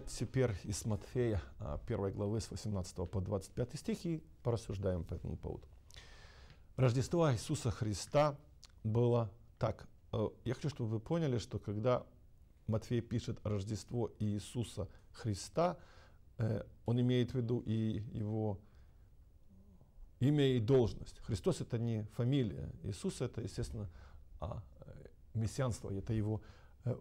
прочитать теперь из Матфея 1 а, главы с 18 по 25 стих и порассуждаем по этому поводу. Рождество Иисуса Христа было так. Э, я хочу, чтобы вы поняли, что когда Матфей пишет Рождество Иисуса Христа, э, он имеет в виду и его имя и должность. Христос это не фамилия, Иисус это, естественно, а, э, мессианство, это его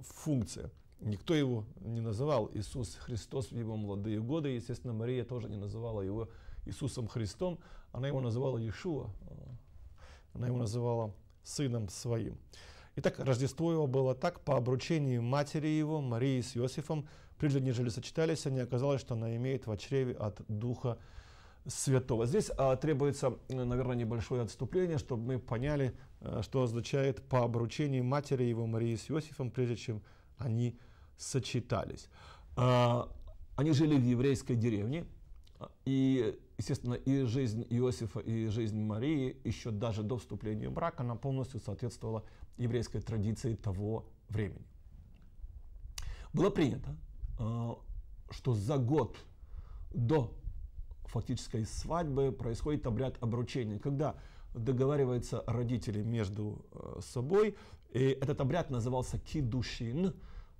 функция – Никто его не называл Иисус Христос в его молодые годы. Естественно, Мария тоже не называла его Иисусом Христом. Она его называла Иешуа. Она его называла сыном своим. Итак, Рождество его было так, по обручению матери его, Марии с Иосифом, прежде нежели сочетались, они оказалось, что она имеет в очреве от Духа Святого. Здесь а, требуется, наверное, небольшое отступление, чтобы мы поняли, э, что означает по обручению матери его, Марии с Иосифом, прежде чем они сочетались. А, они жили в еврейской деревне, и, естественно, и жизнь Иосифа, и жизнь Марии еще даже до вступления в брак, она полностью соответствовала еврейской традиции того времени. Было принято, а, что за год до фактической свадьбы происходит обряд обручения, когда договариваются родители между а, собой. И этот обряд назывался кидушин,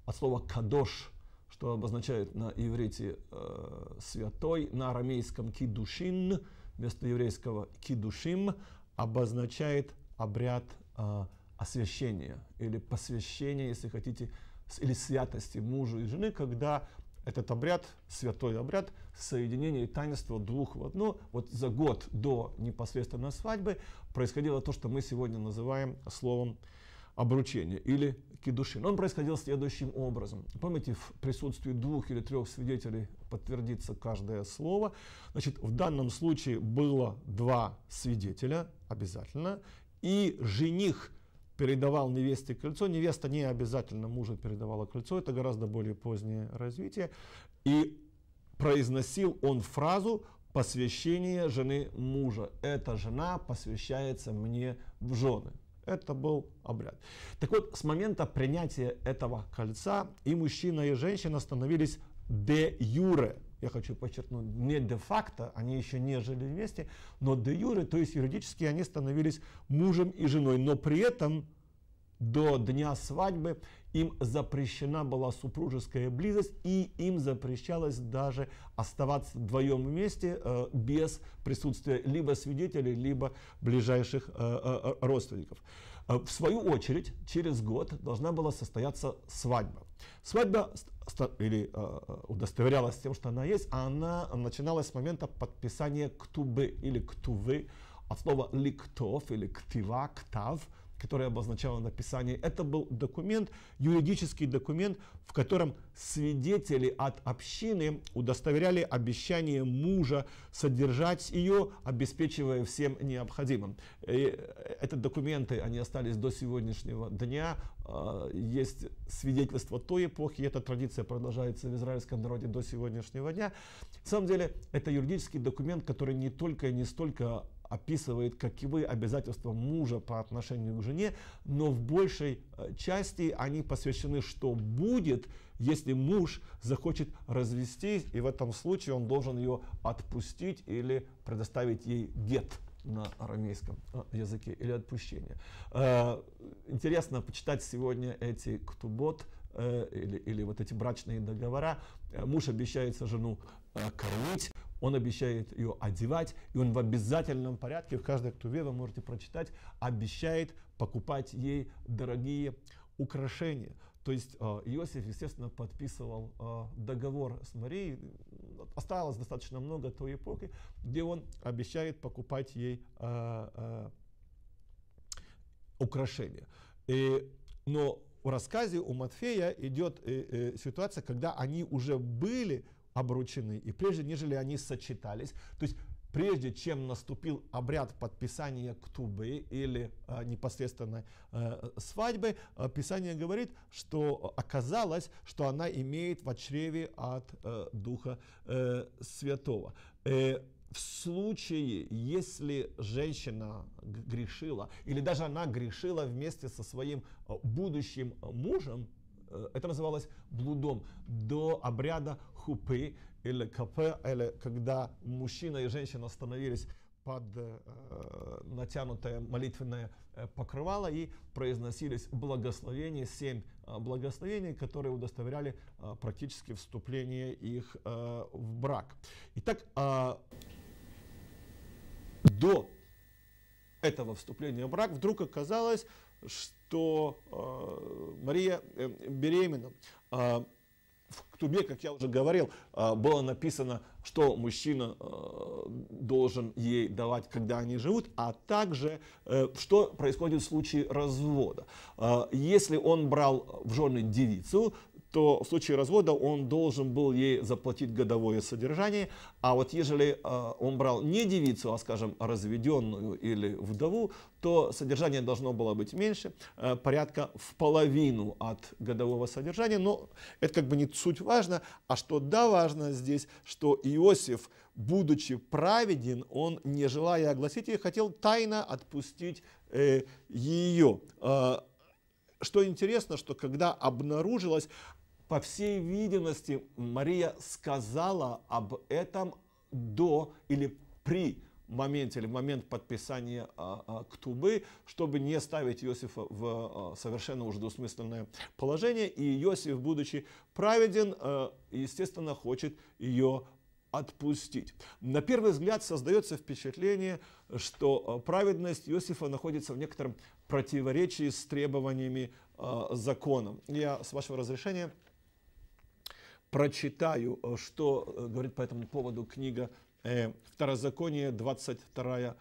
от слова «кадош», что обозначает на иврите э, «святой», на арамейском «кидушин», вместо еврейского «кидушим», обозначает обряд э, освящения или посвящения, если хотите, или святости мужа и жены, когда этот обряд, святой обряд, соединение и таинство двух в одно, вот за год до непосредственно свадьбы происходило то, что мы сегодня называем словом обручение или чистки души. Но он происходил следующим образом. Помните, в присутствии двух или трех свидетелей подтвердится каждое слово. Значит, в данном случае было два свидетеля обязательно, и жених передавал невесте кольцо. Невеста не обязательно мужу передавала кольцо, это гораздо более позднее развитие. И произносил он фразу посвящение жены мужа. Эта жена посвящается мне в жены. Это был обряд. Так вот, с момента принятия этого кольца и мужчина, и женщина становились де юре. Я хочу подчеркнуть, не де-факто, они еще не жили вместе, но де юре, то есть юридически они становились мужем и женой, но при этом до дня свадьбы им запрещена была супружеская близость, и им запрещалось даже оставаться вдвоем вместе э, без присутствия либо свидетелей, либо ближайших э, э, родственников. В свою очередь, через год должна была состояться свадьба. Свадьба или удостоверялась тем, что она есть, а она начиналась с момента подписания ктубы или ктувы от слова ликтов или ктива, ктав – которое обозначало написание. Это был документ, юридический документ, в котором свидетели от общины удостоверяли обещание мужа содержать ее, обеспечивая всем необходимым. И э, это документы, они остались до сегодняшнего дня. А, есть свидетельство той эпохи, эта традиция продолжается в израильском народе до сегодняшнего дня. На самом деле, это юридический документ, который не только и не столько описывает, каковы обязательства мужа по отношению к жене, но в большей э, части они посвящены, что будет, если муж захочет развестись, и в этом случае он должен ее отпустить или предоставить ей гет на арамейском э, языке или отпущение. Э, интересно почитать сегодня эти ктубот или, или вот эти брачные договора. Муж обещается жену кормить, он обещает ее одевать, и он в обязательном порядке, каждый, кто вы можете прочитать, обещает покупать ей дорогие украшения. То есть э, Иосиф, естественно, подписывал э, договор с Марией, осталось достаточно много той эпохи, где он обещает покупать ей э, украшения. И, но в рассказе у Матфея идет ситуация, когда они уже были обручены. И прежде, нежели они сочетались, то есть прежде чем наступил обряд подписания ктубы или а, непосредственно а, свадьбы, а, Писание говорит, что оказалось, что она имеет в чреве от а, Духа а, Святого. Э, в случае, если женщина грешила, или даже она грешила вместе со своим будущим мужем, Э, это называлось блудом до обряда хупы или капе, или когда мужчина и женщина становились под э, натянутое молитвенное э, покрывало и произносились благословения, семь э, благословений, которые удостоверяли э, практически вступление их э, в брак. Итак, э, до этого вступления в брак вдруг оказалось, что э, Мария э, беременна. А, в Ктубе, как я уже говорил, а, было написано, что мужчина э, должен ей давать, когда они живут, а также, что происходит в случае развода. А, если он брал в жены девицу, то в случае развода он должен был ей заплатить годовое содержание, а вот ежели э, он брал не девицу, а, скажем, разведенную или вдову, то содержание должно было быть меньше, э, порядка в половину от годового содержания, но это как бы не суть важно, а что да важно здесь, что Иосиф, будучи праведен, он, не желая огласить ее, хотел тайно отпустить э, ее. Что интересно, что когда обнаружилось по всей видимости, Мария сказала об этом до или при моменте или в момент подписания а, а, Ктубы, чтобы не ставить Иосифа в а, совершенно уже двусмысленное положение. И Иосиф, будучи праведен, а, естественно, хочет ее отпустить. На первый взгляд создается впечатление, что а, праведность Иосифа находится в некотором противоречии с требованиями э, закона. Я, с вашего разрешения, прочитаю, э, что э, говорит по этому поводу книга э, Второзаконие, 22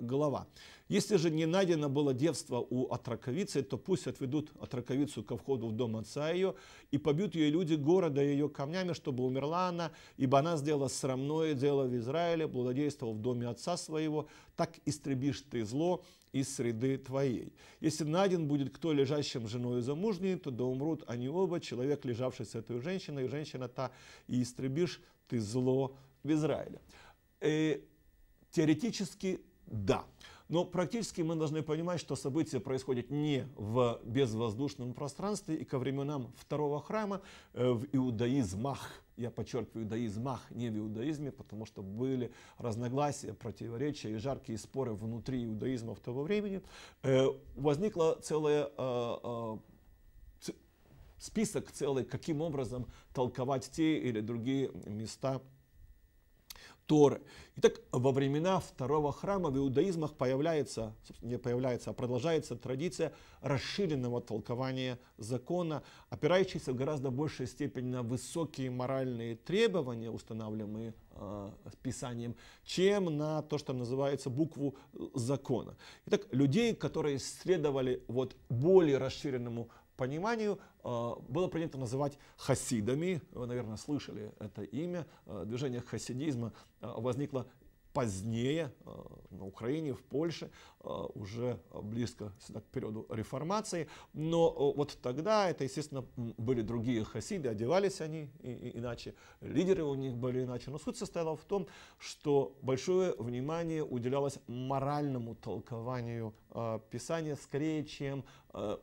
глава. Если же не найдено было девство у отраковицы, то пусть отведут отраковицу ко входу в дом отца ее, и побьют ее люди города ее камнями, чтобы умерла она, ибо она сделала срамное дело в Израиле, благодействовала в доме отца своего, так истребишь ты зло, из среды твоей. Если найден будет кто лежащим женой замужней, то да умрут они оба, человек, лежавший с этой женщиной, и женщина та, и истребишь ты зло в Израиле. И, э, теоретически да. Но практически мы должны понимать, что события происходят не в безвоздушном пространстве, и ко временам второго храма э, в иудаизмах – я подчеркиваю, иудаизмах, не в иудаизме, потому что были разногласия, противоречия и жаркие споры внутри иудаизма в того времени, э, возникла целая э, э, список целый, каким образом толковать те или другие места Торы. Итак, во времена второго храма в иудаизмах появляется, не появляется, а продолжается традиция расширенного толкования закона, опирающейся в гораздо большей степени на высокие моральные требования, устанавливаемые э, а, Писанием, чем на то, что называется букву закона. Итак, людей, которые следовали вот более расширенному пониманию э, было принято называть хасидами. Вы, наверное, слышали это имя. Э, движение хасидизма э, возникло позднее э, на Украине, в Польше, э, уже близко к периоду реформации. Но э, вот тогда это, естественно, были другие хасиды, одевались они иначе, лидеры у них были иначе. Но суть состояла в том, что большое внимание уделялось моральному толкованию Писания, скорее, чем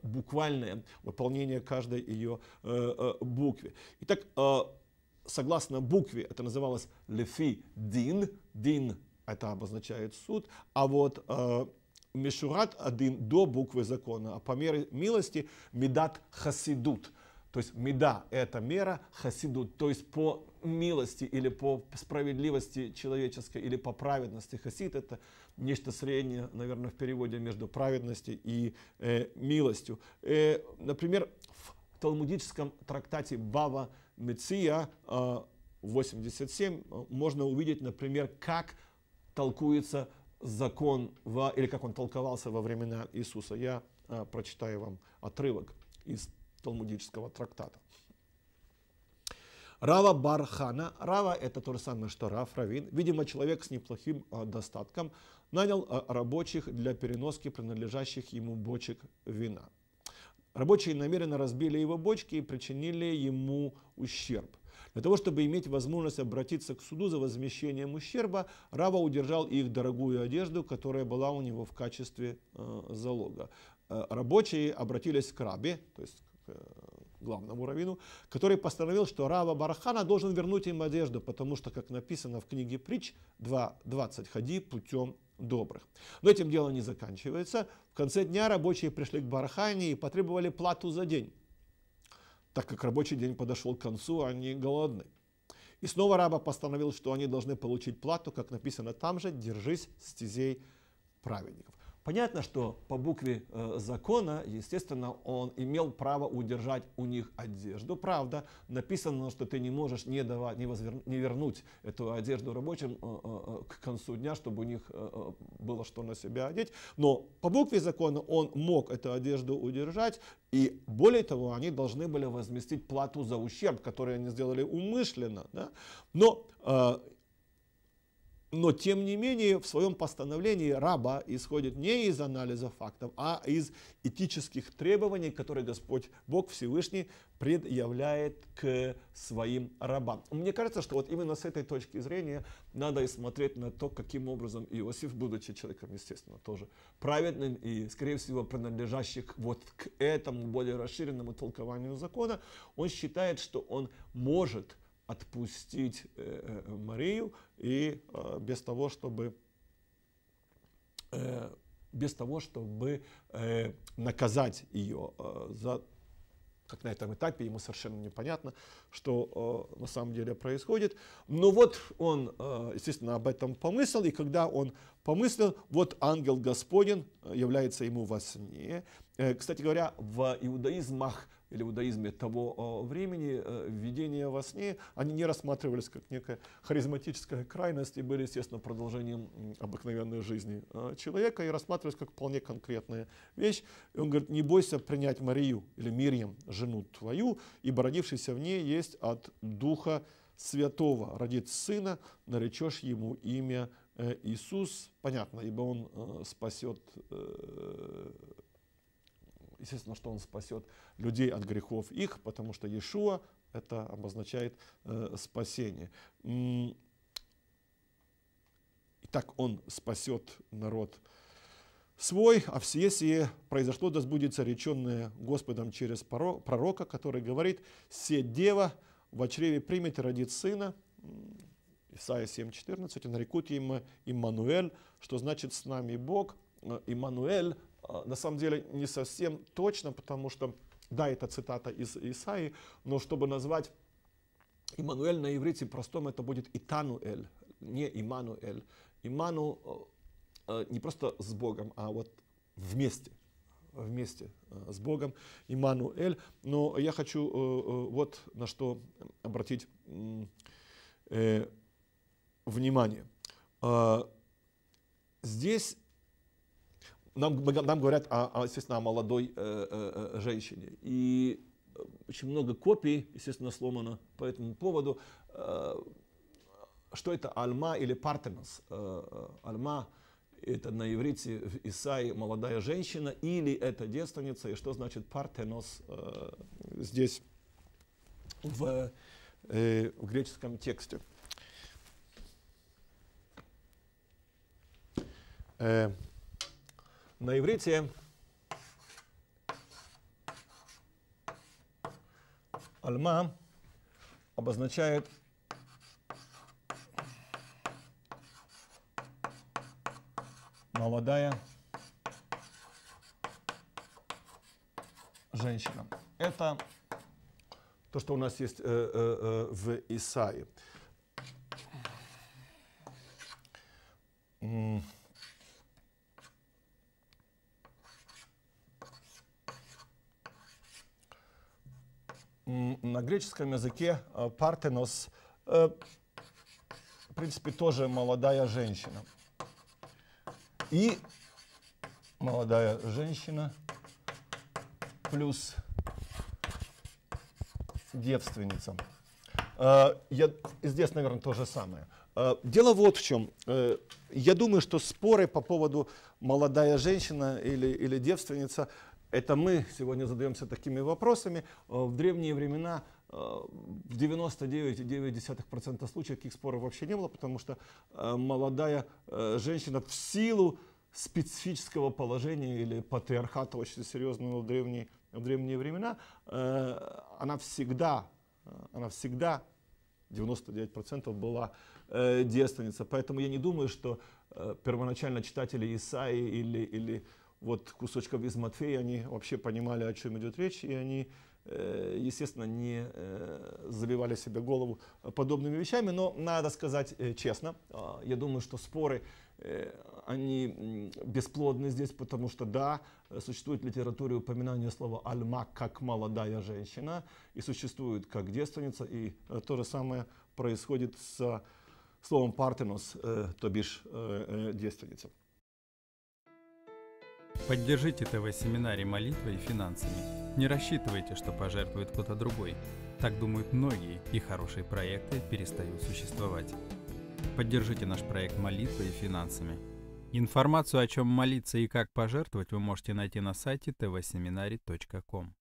буквальное выполнение каждой ее буквы. Итак, согласно букве это называлось лефи дин, дин это обозначает суд, а вот э, Мишурат один до буквы закона, а по мере милости Медат Хасидут. То есть меда – это мера, хасидут, то есть по милости или по справедливости человеческой, или по праведности. Хасид – это нечто среднее, наверное, в переводе между праведностью и э, милостью. Э, например, в талмудическом трактате Бава Меция э, 87 э, можно увидеть, например, как толкуется закон, во, или как он толковался во времена Иисуса. Я э, прочитаю вам отрывок из талмудического трактата. Рава Бархана. Рава – это то же самое, что Рав, Равин. Видимо, человек с неплохим э, достатком нанял э, рабочих для переноски принадлежащих ему бочек вина. Рабочие намеренно разбили его бочки и причинили ему ущерб – для того, чтобы иметь возможность обратиться к суду за возмещением ущерба, Рава удержал их дорогую одежду, которая была у него в качестве э, залога. Э, рабочие обратились к Рабе, то есть к э, главному раввину, который постановил, что Рава Барахана должен вернуть им одежду, потому что, как написано в книге Притч 2.20, «Ходи путем добрых. Но этим дело не заканчивается. В конце дня рабочие пришли к Барахане и потребовали плату за день так как рабочий день подошел к концу, они голодны. И снова раба постановил, что они должны получить плату, как написано там же, держись стезей праведников. Понятно, что по букве э, закона, естественно, он имел право удержать у них одежду. Правда, написано, что ты не можешь не, давать, не, возвер... не вернуть эту одежду рабочим э, э, к концу дня, чтобы у них было что на себя одеть. Но по букве закона он мог эту одежду удержать. И более того, они должны были возместить плату за ущерб, который они сделали умышленно. Да? Но но, тем не менее, в своем постановлении раба исходит не из анализа фактов, а из этических требований, которые Господь Бог Всевышний предъявляет к своим рабам. Мне кажется, что вот именно с этой точки зрения надо и смотреть на то, каким образом Иосиф, будучи человеком, естественно, тоже праведным и, скорее всего, принадлежащим вот к этому более расширенному толкованию закона, он считает, что он может – отпустить э, э, Марию и э, без того, чтобы без того, чтобы наказать ее за как на этом этапе ему совершенно непонятно, что э, на самом деле происходит. Но вот он, э, естественно, об этом помыслил, и когда он помыслил, вот ангел Господен является ему во сне. Э, кстати говоря, в иудаизмах или в иудаизме того э, времени, э, видения во сне, они не рассматривались как некая харизматическая крайность и были, естественно, продолжением обыкновенной жизни э, человека и рассматривались как вполне конкретная вещь. И он говорит, не бойся принять Марию или Мирьям, жену твою, ибо родившийся в ней есть от Духа Святого. Родит сына, наречешь ему имя Иисус, понятно, ибо он спасет естественно, что он спасет людей от грехов их, потому что Иешуа это обозначает э, спасение. Итак, он спасет народ свой, а в сие произошло, да сбудется реченное Господом через пророка, который говорит, «Се дева в чреве примет и родит сына». Исайя 7,14, «И нарекут им Иммануэль», что значит «с нами Бог». Э, Иммануэль а, на самом деле не совсем точно, потому что, да, это цитата из Исаи, но чтобы назвать Иммануэль на иврите простом, это будет Итануэль, не Имануэль. Иману э, э, не просто с Богом, а вот вместе, вместе э, с Богом, Имануэль. Но я хочу вот на что обратить внимание. А, здесь нам, нам говорят, о, естественно, о молодой э, э, э женщине. И э, очень много копий, естественно, сломано по этому поводу. Э, что это Альма или Партенос? Э, э, Альма это на иврите в Исаии молодая женщина или это девственница, и что значит партенос э, здесь в, э, в греческом тексте. Э, на иврите альма обозначает молодая женщина. Это то, что у нас есть э, э, э, в Исаии. на греческом языке э, партенос, э, в принципе, тоже молодая женщина. И молодая женщина плюс девственница. Э, я, здесь, наверное, то же самое. Дело вот в чем. Я думаю, что споры по поводу молодая женщина или, или девственница – это мы сегодня задаемся такими вопросами. Э, в древние времена э, в 99,9% случаев таких споров вообще не было, потому что э, молодая женщина в силу специфического положения или патриархата очень серьезного в древние, в древние времена, она всегда, она всегда 99% была девственница. Поэтому я не думаю, что первоначально читатели Исаи или, или вот кусочков из Матфея, они вообще понимали, о чем идет речь, и они, э, естественно, не э, забивали себе голову подобными вещами. Но надо сказать э, честно, а, я думаю, что споры, они бесплодны здесь, потому что, да, существует в литературе упоминание слова «альма» как «молодая женщина», и существует как «девственница», и то же самое происходит с словом «партенос», то бишь «девственница». Поддержите ТВ-семинарий молитвой и финансами. Не рассчитывайте, что пожертвует кто-то другой. Так думают многие, и хорошие проекты перестают существовать. Поддержите наш проект молитвой и финансами. Информацию, о чем молиться и как пожертвовать, вы можете найти на сайте tvseminary.com.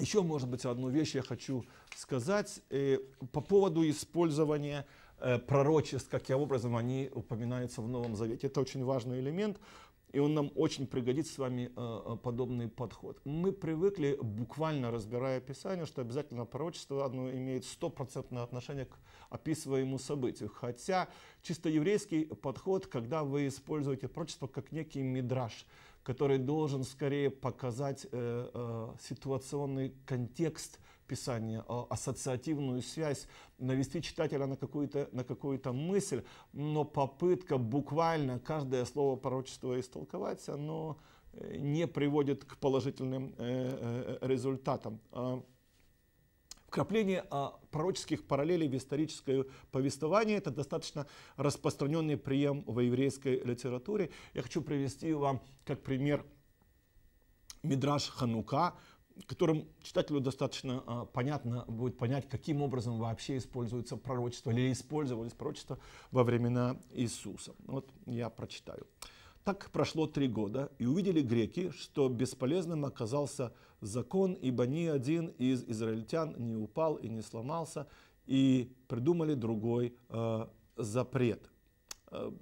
Еще, может быть, одну вещь я хочу сказать э, по поводу использования э, пророчеств, каким образом они упоминаются в Новом Завете. Это очень важный элемент, и он нам очень пригодится с вами э, э, подобный подход. Мы привыкли, буквально разбирая Писание, что обязательно пророчество оно имеет стопроцентное отношение к описываемому событию. Хотя чисто еврейский подход, когда вы используете пророчество как некий мидраж, который должен скорее показать э, ситуационный контекст – Писания, а, ассоциативную связь, навести читателя на какую-то на какую-то мысль, но попытка буквально каждое слово пророчества истолковать, оно э, не приводит к положительным э, э, результатам. А, вкрапление а, пророческих параллелей в историческое повествование – это достаточно распространенный прием в еврейской литературе. Я хочу привести вам как пример Мидраш Ханука – которым читателю достаточно а, понятно будет понять, каким образом вообще используется пророчество или использовались пророчества во времена Иисуса. Вот я прочитаю. Так прошло три года, и увидели греки, что бесполезным оказался закон, ибо ни один из израильтян не упал и не сломался, и придумали другой э, запрет а,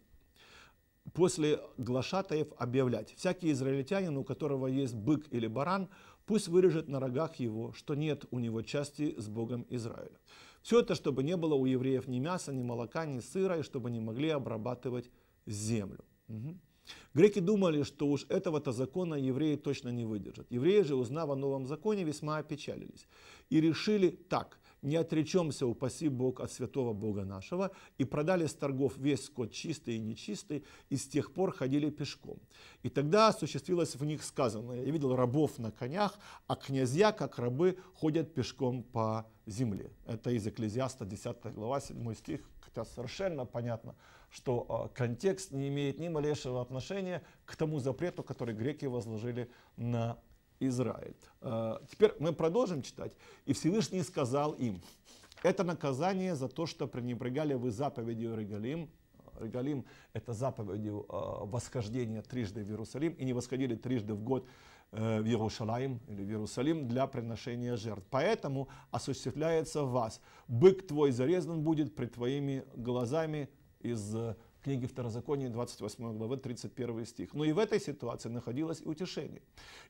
после глашатаев объявлять. Всякий израильтянин, у которого есть бык или баран, пусть вырежет на рогах его, что нет у него части с Богом Израиля. Все это, чтобы не было у евреев ни мяса, ни молока, ни сыра, и чтобы не могли обрабатывать землю. Угу. Греки думали, что уж этого-то закона евреи точно не выдержат. Евреи же, узнав о Новом Законе, весьма опечалились и решили так, не отречемся, упаси Бог, от святого Бога нашего, и продали с торгов весь скот чистый и нечистый, и с тех пор ходили пешком. И тогда осуществилось в них сказанное, я видел рабов на конях, а князья, как рабы, ходят пешком по земле. Это из Экклезиаста 10 глава 7 стих, хотя совершенно понятно, что а, контекст не имеет ни малейшего отношения к тому запрету, который греки возложили на Израиль. А, теперь мы продолжим читать. «И Всевышний сказал им, это наказание за то, что пренебрегали вы заповедью Регалим, Регалим – это заповедью а, восхождения трижды в Иерусалим, и не восходили трижды в год э, в Иерусалим или в Иерусалим для приношения жертв. Поэтому осуществляется в вас. Бык твой зарезан будет пред твоими глазами из э, книги Второзакония, 28 главы, 31 стих. Но и в этой ситуации находилось и утешение.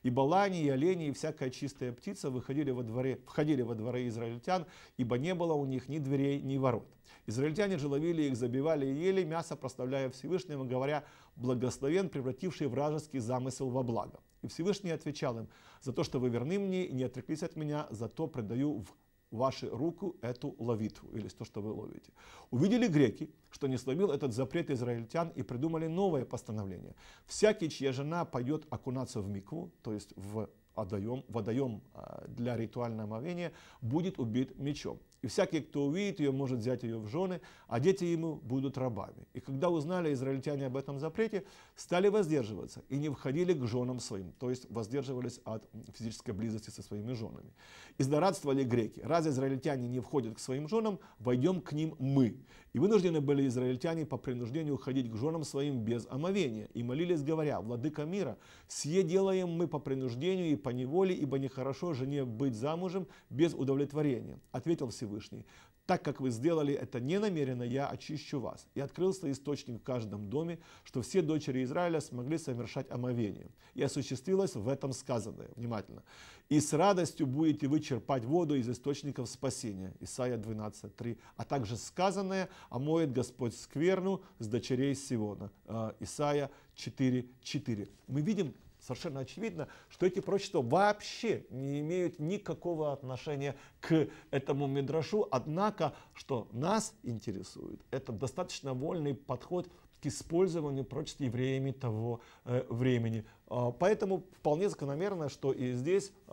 И балани, и олени, и всякая чистая птица выходили во дворе, входили во дворы израильтян, ибо не было у них ни дверей, ни ворот. Израильтяне же ловили их, забивали и ели мясо, проставляя Всевышнего, говоря, благословен, превративший вражеский замысел во благо. И Всевышний отвечал им, за то, что вы верны мне и не отреклись от меня, зато предаю в ваши руку эту ловитву, или то, что вы ловите. Увидели греки, что не словил этот запрет израильтян и придумали новое постановление. Всякий, чья жена пойдет окунаться в микву, то есть в водоем, водоем а, для ритуального омовения, будет убит мечом. И всякий, кто увидит ее, может взять ее в жены, а дети ему будут рабами. И когда узнали израильтяне об этом запрете, стали воздерживаться и не входили к женам своим, то есть воздерживались от физической близости со своими женами. И злорадствовали греки. Раз израильтяне не входят к своим женам, войдем к ним мы. И вынуждены были израильтяне по принуждению ходить к женам своим без омовения. И молились, говоря, «Владыка мира, сие делаем мы по принуждению и по неволе, ибо нехорошо жене быть замужем без удовлетворения». Ответил Всевышний Всевышний, так как вы сделали это не намеренно, я очищу вас. И открылся источник в каждом доме, что все дочери Израиля смогли совершать омовение. И осуществилось в этом сказанное. Внимательно. И с радостью будете вы черпать воду из источников спасения. Исайя 12.3. А также сказанное, омоет Господь скверну с дочерей Сиона. А, Исайя 4.4. Мы видим, совершенно очевидно, что эти прочества вообще не имеют никакого отношения к этому мидрашу. Однако, что нас интересует, это достаточно вольный подход к использованию прочеств евреями того э, времени. А, поэтому вполне закономерно, что и здесь э,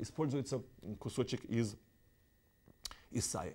используется кусочек из Исаия.